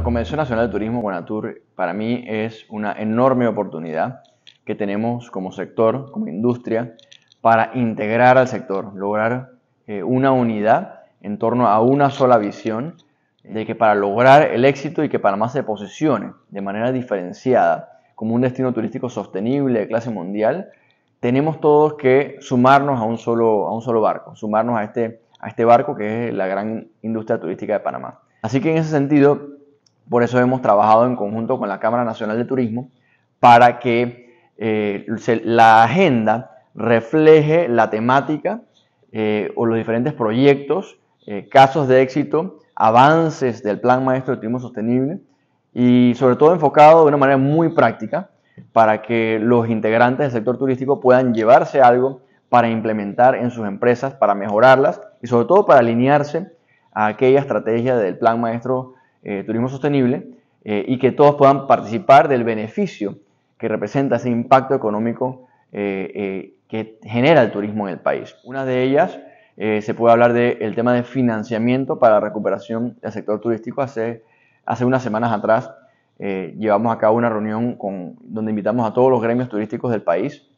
La Convención Nacional de Turismo Guanatur para mí es una enorme oportunidad que tenemos como sector, como industria, para integrar al sector, lograr eh, una unidad en torno a una sola visión de que para lograr el éxito y que Panamá se posicione de manera diferenciada como un destino turístico sostenible de clase mundial, tenemos todos que sumarnos a un solo, a un solo barco, sumarnos a este, a este barco que es la gran industria turística de Panamá. Así que en ese sentido, por eso hemos trabajado en conjunto con la Cámara Nacional de Turismo para que eh, la agenda refleje la temática eh, o los diferentes proyectos, eh, casos de éxito, avances del Plan Maestro de Turismo Sostenible y sobre todo enfocado de una manera muy práctica para que los integrantes del sector turístico puedan llevarse algo para implementar en sus empresas, para mejorarlas y sobre todo para alinearse a aquella estrategia del Plan Maestro eh, turismo sostenible eh, y que todos puedan participar del beneficio que representa ese impacto económico eh, que genera el turismo en el país. Una de ellas se puede hablar del tema de financiamiento para la recuperación del sector turístico. Hace, hace unas semanas atrás llevamos a cabo una reunión con, donde invitamos a todos los gremios turísticos del país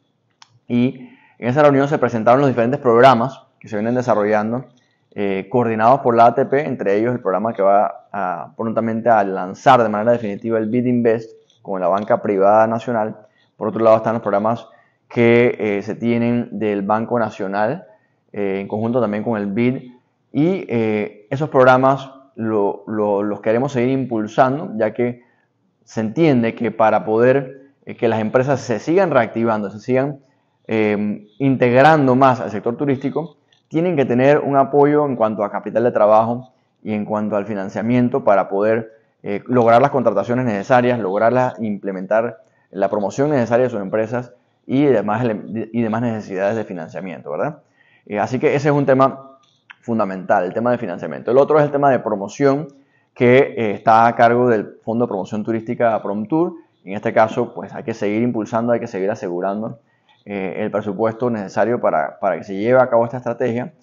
y en esa reunión se presentaron los diferentes programas que se vienen desarrollando eh, coordinados por la ATP, entre ellos el programa que va a, prontamente a lanzar de manera definitiva el Bid Invest con la banca privada nacional. Por otro lado están los programas que eh, se tienen del Banco Nacional, eh, en conjunto también con el BID, y esos programas los queremos seguir impulsando, ya que se entiende que para poder que las empresas se sigan reactivando, se sigan integrando más al sector turístico, tienen que tener un apoyo en cuanto a capital de trabajo y en cuanto al financiamiento para poder eh, lograr las contrataciones necesarias, lograrlas, implementar la promoción necesaria de sus empresas y demás, y demás necesidades de financiamiento, ¿verdad? Eh, así que ese es un tema fundamental, el tema de financiamiento. El otro es el tema de promoción que eh, está a cargo del Fondo de Promoción Turística PromTour. En este caso, pues hay que seguir impulsando, hay que seguir asegurando eh, el presupuesto necesario para, que se lleve a cabo esta estrategia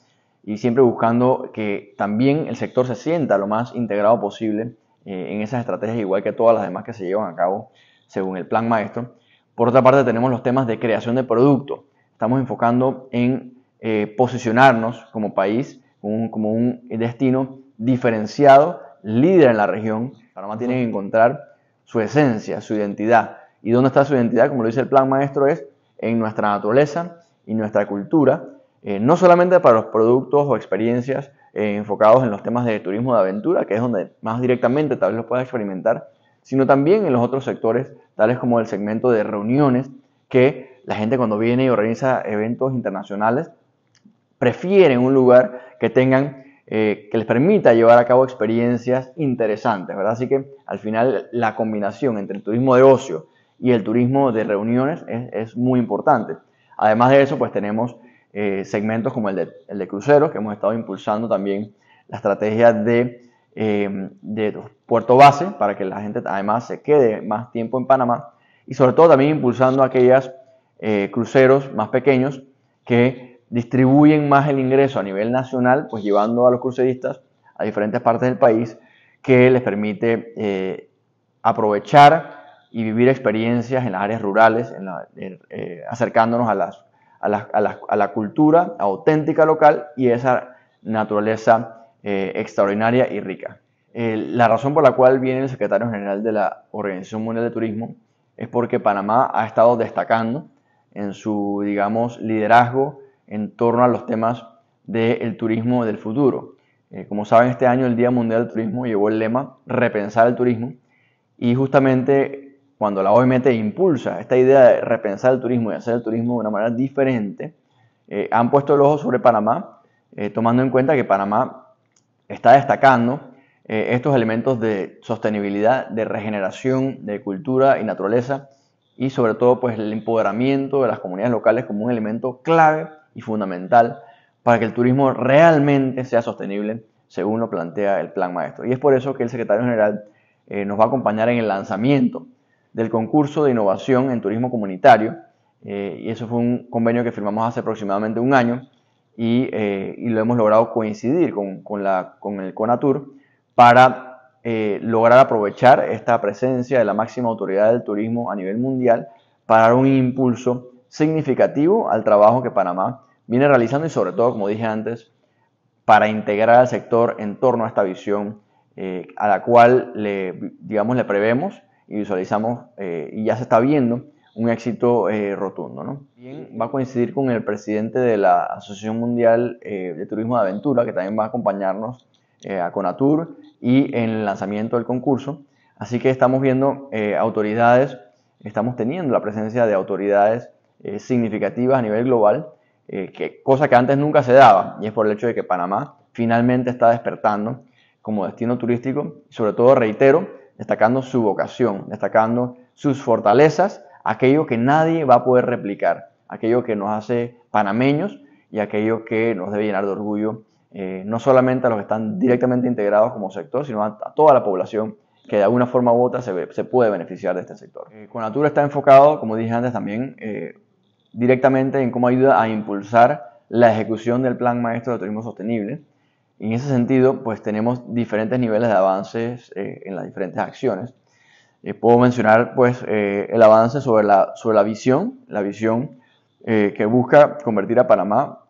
y siempre buscando que también el sector se sienta lo más integrado posible eh, en esas estrategias, igual que todas las demás que se llevan a cabo según el plan maestro. Por otra parte, tenemos los temas de creación de producto. Estamos enfocando en eh, posicionarnos como país, como un destino diferenciado, líder en la región. Panamá tiene que encontrar su esencia, su identidad. ¿Y dónde está su identidad? Como lo dice el plan maestro, es en nuestra naturaleza y nuestra cultura, eh, no solamente para los productos o experiencias eh, enfocados en los temas de turismo de aventura, que es donde más directamente tal vez los pueda experimentar, sino también en los otros sectores, tales como el segmento de reuniones, que la gente cuando viene y organiza eventos internacionales, prefiere un lugar que tengan, eh, que les permita llevar a cabo experiencias interesantes, ¿verdad? Así que al final la combinación entre el turismo de ocio y el turismo de reuniones es, muy importante. Además de eso, pues tenemos eh, segmentos como el de, el de, cruceros, que hemos estado impulsando también la estrategia de, em, de puerto base para que la gente además se quede más tiempo en Panamá y sobre todo también impulsando aquellos eh, cruceros más pequeños que distribuyen más el ingreso a nivel nacional, pues llevando a los cruceristas a diferentes partes del país que les permite eh, aprovechar y vivir experiencias en las áreas rurales, en eh, acercándonos a, las, a, a, la cultura auténtica local y esa naturaleza eh, extraordinaria y rica. Eh, la razón por la cual viene el secretario general de la Organización Mundial de Turismo es porque Panamá ha estado destacando en su, digamos, liderazgo en torno a los temas del turismo del futuro. como saben, este año el Día Mundial del Turismo llevó el lema Repensar el Turismo y justamente cuando la OMT impulsa esta idea de repensar el turismo y hacer el turismo de una manera diferente, eh, han puesto el ojo sobre Panamá, eh, tomando en cuenta que Panamá está destacando eh, estos elementos de sostenibilidad, de regeneración, de cultura y naturaleza, y sobre todo pues, el empoderamiento de las comunidades locales como un elemento clave y fundamental para que el turismo realmente sea sostenible, según lo plantea el Plan Maestro. Y es por eso que el secretario general nos va a acompañar en el lanzamiento del concurso de innovación en turismo comunitario. Eh, y eso fue un convenio que firmamos hace aproximadamente un año y, eh, lo hemos logrado coincidir con, la, con el CONATUR para eh, lograr aprovechar esta presencia de la máxima autoridad del turismo a nivel mundial para dar un impulso significativo al trabajo que Panamá viene realizando y sobre todo, como dije antes, para integrar al sector en torno a esta visión a la cual le, digamos, le prevemos y visualizamos eh, y ya se está viendo un éxito eh, rotundo. ¿no? va a coincidir con el presidente de la Asociación Mundial eh, de Turismo de Aventura, que también va a acompañarnos a Conatur y en el lanzamiento del concurso. Así que estamos viendo autoridades, estamos teniendo la presencia de autoridades significativas a nivel global, que, cosa que antes nunca se daba, y es por el hecho de que Panamá finalmente está despertando como destino turístico, sobre todo, reitero, destacando su vocación, destacando sus fortalezas, aquello que nadie va a poder replicar, aquello que nos hace panameños y aquello que nos debe llenar de orgullo, eh, no solamente a los que están directamente integrados como sector, sino a, toda la población que de alguna forma u otra se, puede beneficiar de este sector. Eh, Conatura está enfocado, como dije antes también, eh, directamente en cómo ayuda a impulsar la ejecución del Plan Maestro de Turismo Sostenible, en ese sentido, pues tenemos diferentes niveles de avances eh, en las diferentes acciones. Eh, puedo mencionar pues eh, el avance sobre la, sobre la visión, la visión que busca convertir a Panamá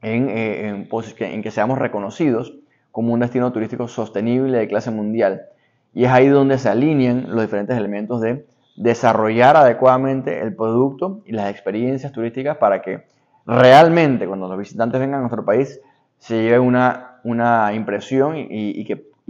en, en, en, que seamos reconocidos como un destino turístico sostenible de clase mundial. Y es ahí donde se alinean los diferentes elementos de desarrollar adecuadamente el producto y las experiencias turísticas para que realmente cuando los visitantes vengan a nuestro país se lleve una una impresión y,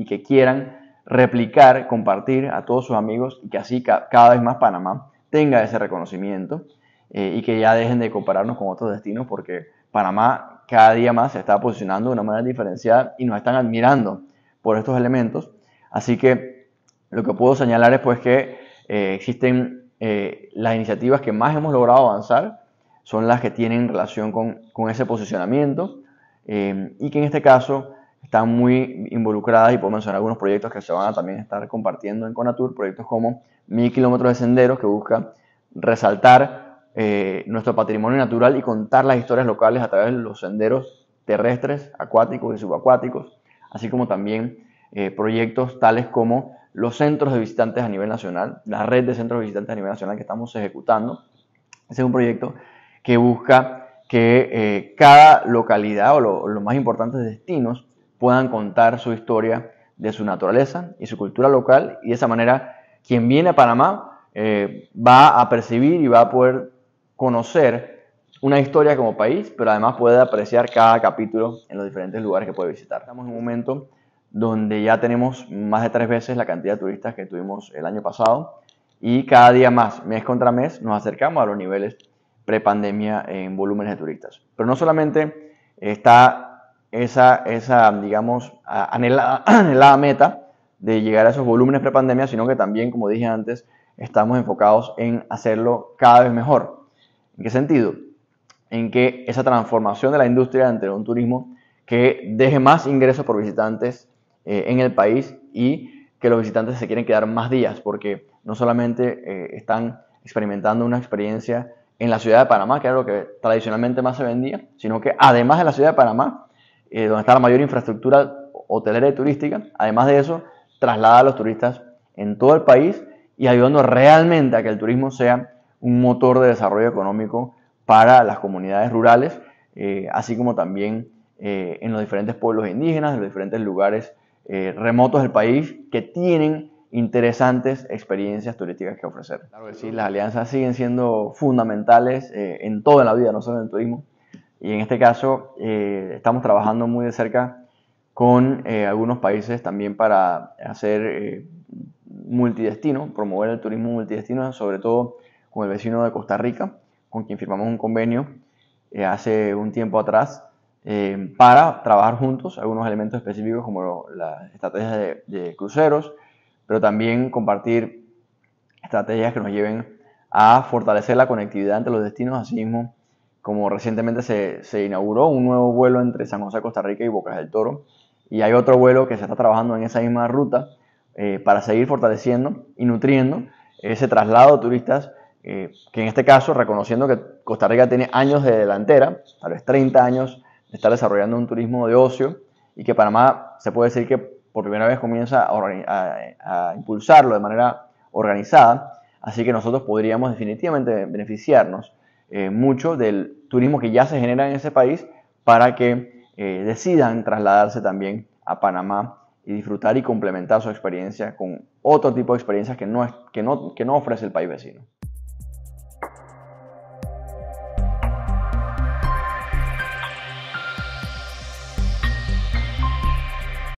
que, quieran replicar, compartir a todos sus amigos y que así cada vez más Panamá tenga ese reconocimiento eh, y que ya dejen de compararnos con otros destinos porque Panamá cada día más se está posicionando de una manera diferenciada y nos están admirando por estos elementos. Así que lo que puedo señalar es pues que eh, existen eh, las iniciativas que más hemos logrado avanzar son las que tienen relación con ese posicionamiento Em, y que en este caso están muy involucradas y puedo mencionar algunos proyectos que se van a también estar compartiendo en Conatur, proyectos como mil kilómetros de senderos que busca resaltar eh, nuestro patrimonio natural y contar las historias locales a través de los senderos terrestres, acuáticos y subacuáticos, así como también eh, proyectos tales como los centros de visitantes a nivel nacional, la red de centros de visitantes a nivel nacional que estamos ejecutando. Ese es un proyecto que busca que eh, cada localidad o los más importantes destinos puedan contar su historia de su naturaleza y su cultura local y de esa manera quien viene a Panamá eh, va a percibir y va a poder conocer una historia como país, pero además puede apreciar cada capítulo en los diferentes lugares que puede visitar. Estamos en un momento donde ya tenemos más de tres veces la cantidad de turistas que tuvimos el año pasado y cada día más, mes contra mes, nos acercamos a los niveles ...pre-pandemia en volúmenes de turistas. Pero no solamente está esa, esa digamos, anhelada, meta de llegar a esos volúmenes pre-pandemia... sino que también, como dije antes, estamos enfocados en hacerlo cada vez mejor. ¿En qué sentido? En que esa transformación de la industria entre un turismo que deje más ingresos por visitantes eh, en el país y que los visitantes se quieren quedar más días porque no solamente eh, están experimentando una experiencia en la ciudad de Panamá, que era lo que tradicionalmente más se vendía, sino que además de la ciudad de Panamá, eh, donde está la mayor infraestructura hotelera y turística, además de eso, traslada a los turistas en todo el país y ayudando realmente a que el turismo sea un motor de desarrollo económico para las comunidades rurales, eh, así como también eh, en los diferentes pueblos indígenas, en los diferentes lugares remotos del país que tienen interesantes experiencias turísticas que ofrecer. Claro sí, las alianzas siguen siendo fundamentales eh, en toda la vida, no solo en el turismo. Y en este caso eh, estamos trabajando muy de cerca con eh, algunos países también para hacer multidestino, promover el turismo multidestino, sobre todo con el vecino de Costa Rica, con quien firmamos un convenio hace un tiempo atrás para trabajar juntos algunos elementos específicos como las estrategias de, de cruceros, pero también compartir estrategias que nos lleven a fortalecer la conectividad entre los destinos, así mismo como recientemente se, inauguró un nuevo vuelo entre San José, Costa Rica y Bocas del Toro, y hay otro vuelo que se está trabajando en esa misma ruta eh, para seguir fortaleciendo y nutriendo ese traslado de turistas, eh, que en este caso, reconociendo que Costa Rica tiene años de delantera, tal vez 30 años de estar desarrollando un turismo de ocio, y que Panamá se puede decir que por primera vez comienza a, impulsarlo de manera organizada, así que nosotros podríamos definitivamente beneficiarnos eh, mucho del turismo que ya se genera en ese país para que eh, decidan trasladarse también a Panamá y disfrutar y complementar su experiencia con otro tipo de experiencias que no, que no, que no ofrece el país vecino.